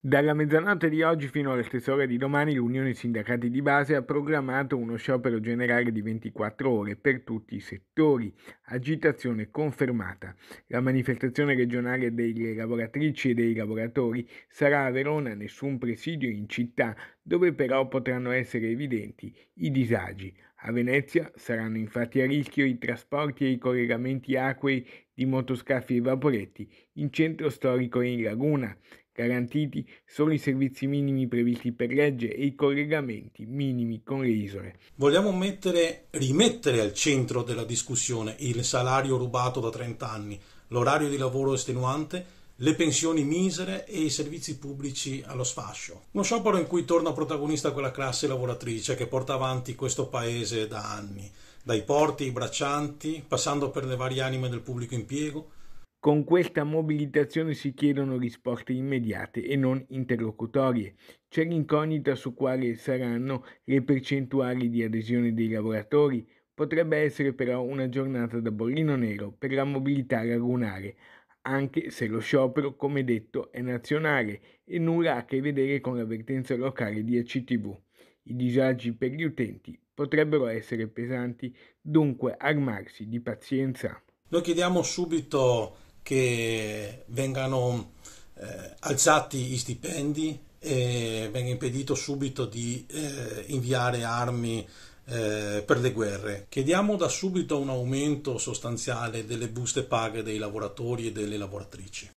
Dalla mezzanotte di oggi fino alle stesse ore di domani l'Unione Sindacati di Base ha programmato uno sciopero generale di 24 ore per tutti i settori. Agitazione confermata. La manifestazione regionale delle lavoratrici e dei lavoratori sarà a Verona, nessun presidio in città, dove però potranno essere evidenti i disagi. A Venezia saranno infatti a rischio i trasporti e i collegamenti acquei di motoscafi e vaporetti in centro storico e in laguna garantiti solo i servizi minimi previsti per legge e i collegamenti minimi con le isole. Vogliamo mettere, rimettere al centro della discussione il salario rubato da 30 anni, l'orario di lavoro estenuante, le pensioni misere e i servizi pubblici allo sfascio. Uno sciopero in cui torna protagonista quella classe lavoratrice che porta avanti questo paese da anni, dai porti ai braccianti, passando per le varie anime del pubblico impiego, con questa mobilitazione si chiedono risposte immediate e non interlocutorie. C'è l'incognita su quali saranno le percentuali di adesione dei lavoratori. Potrebbe essere però una giornata da bollino nero per la mobilità lagunare, anche se lo sciopero, come detto, è nazionale e nulla ha a che vedere con l'avvertenza locale di ACTV. I disagi per gli utenti potrebbero essere pesanti, dunque armarsi di pazienza. Noi chiediamo subito che vengano eh, alzati gli stipendi e venga impedito subito di eh, inviare armi eh, per le guerre. Chiediamo da subito un aumento sostanziale delle buste paghe dei lavoratori e delle lavoratrici.